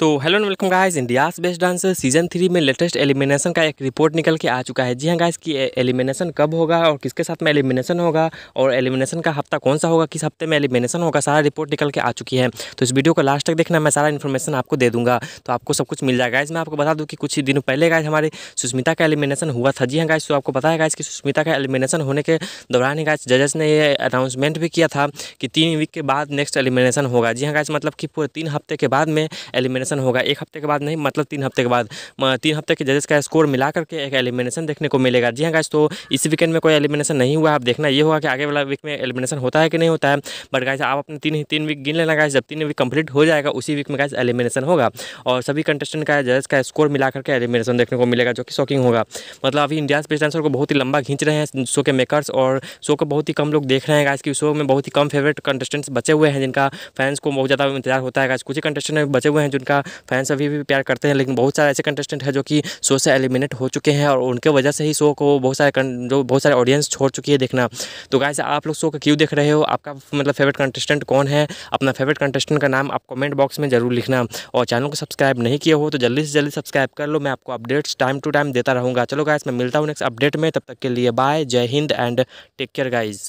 तो hello and welcome guys India's best dancer season three में latest elimination का एक रिपोर्ट निकल के आ चुका है जी हाँ गाइस कि एलिमिनेशन कब होगा और किसके साथ में एलिमिनेशन होगा और एलिमिनेशन का हफ्ता कौन सा होगा किस हफ्ते में एलिमिनेशन होगा सारा रिपोर्ट निकल के आ चुकी है तो इस वीडियो को लास्ट तक देखना मैं सारा इन्फॉर्मेशन आपको दे दूँगा तो आपको सब कुछ मिल जाएगा इस मैं आपको बता दूँ कि कुछ ही दिनों पहले गाइज हमारे सुष्मिता का एलिमिनेशन हुआ था जी हाँ गाइज तो आपको पता है गाइज कि सुष्मिता का एलिमिनेशन होने के दौरान ही गाइज जजेस ने यह अनाउंसमेंट भी किया था कि तीन वीक के बाद नेक्स्ट एलिमिनेशन होगा जी हाँ गाइज मतलब कि पूरे तीन हफ्ते के बाद में एलिमिनेशन एलिमिनेशन होगा एक हफ्ते के बाद नहीं मतलब तीन हफ्ते के बाद तीन हफ्ते के जजेस का स्कोर मिला करके एक एलिमिनेशन देखने को मिलेगा जी हाँ गाइस तो इस वीकेंड में कोई एलिमिनेशन नहीं हुआ आप देखना ये होगा कि आगे वाला वीक में एलिमिनेशन होता है कि नहीं होता है बट गाइस आप अपने तीन तीन वीक गिन लेना गाइस जब तीन वीक कंप्लीट हो जाएगा उसी वीक में गाइस एलिमिनेशन होगा और सभी कंटेस्टेंट का जजेस का स्कोर मिला करके एलिमिनेशन देखने को मिलेगा जो कि शॉकिंग होगा मतलब अभी इंडियाज बेस्ट डांसर को बहुत ही लंबा खींच रहे हैं शो के मेकर्स और शो को बहुत ही कम लोग देख रहे हैं गाइस की शो में बहुत ही कम फेवरेट कंटेस्टेंट्स बचे हुए हैं जिनका फैंस को बहुत ज़्यादा इंतजार होता है गाइस कुछ ही कंटेस्टेंट बचे हुए हैं जिनका का फैंस अभी भी प्यार करते हैं लेकिन बहुत सारे ऐसे कंटेस्टेंट हैं जो कि शो से एलिमिनेट हो चुके हैं और उनके वजह से ही शो को बहुत सारे जो बहुत सारे ऑडियंस छोड़ चुकी है देखना तो गाय आप लोग शो को क्यों देख रहे हो आपका मतलब फेवरेट कंटेस्टेंट कौन है अपना फेवरेट कंटेस्टेंट का नाम आप कमेंट बॉक्स में जरूर लिखना और चैनल को सब्सक्राइब नहीं किया हो तो जल्दी से जल्दी सब्सक्राइब कर लो मैं आपको अपडेट्स टाइम टू टाइम देता रहूँगा चलो गाय मैं मिलता हूँ नेक्स्ट अपडेट में तब तक के लिए बाय जय हिंद एंड टेक केयर गाइज़